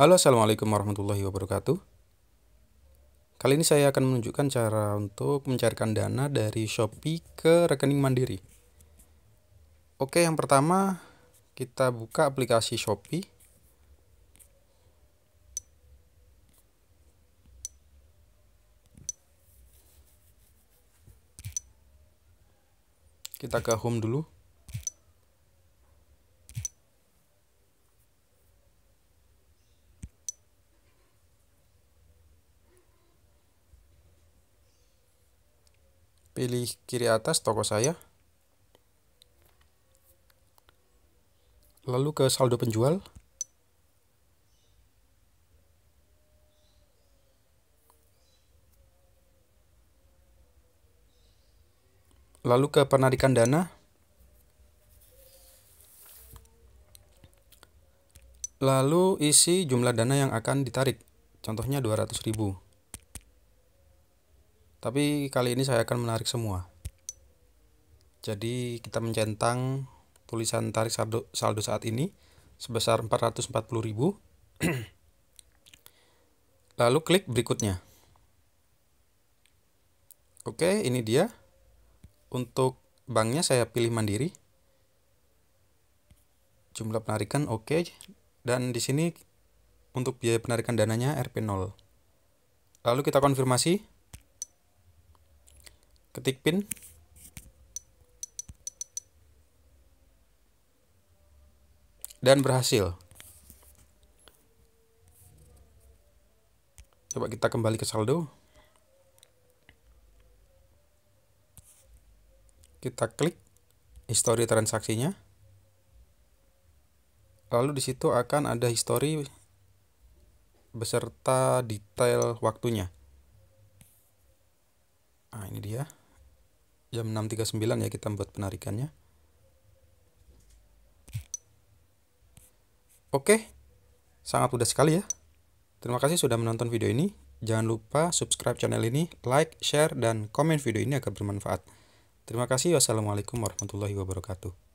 Halo assalamualaikum warahmatullahi wabarakatuh Kali ini saya akan menunjukkan cara untuk mencairkan dana dari Shopee ke rekening mandiri Oke yang pertama kita buka aplikasi Shopee Kita ke home dulu pilih kiri atas toko saya lalu ke saldo penjual lalu ke penarikan dana lalu isi jumlah dana yang akan ditarik contohnya 200 ribu tapi kali ini saya akan menarik semua jadi kita mencentang tulisan tarik saldo, saldo saat ini sebesar 440.000 lalu klik berikutnya oke ini dia untuk banknya saya pilih mandiri jumlah penarikan oke dan di sini untuk biaya penarikan dananya Rp0 lalu kita konfirmasi ketik pin dan berhasil coba kita kembali ke saldo kita klik histori transaksinya lalu di situ akan ada histori beserta detail waktunya nah ini dia jam 6.39 ya kita buat penarikannya oke sangat mudah sekali ya terima kasih sudah menonton video ini jangan lupa subscribe channel ini like, share, dan komen video ini agar bermanfaat terima kasih wassalamualaikum warahmatullahi wabarakatuh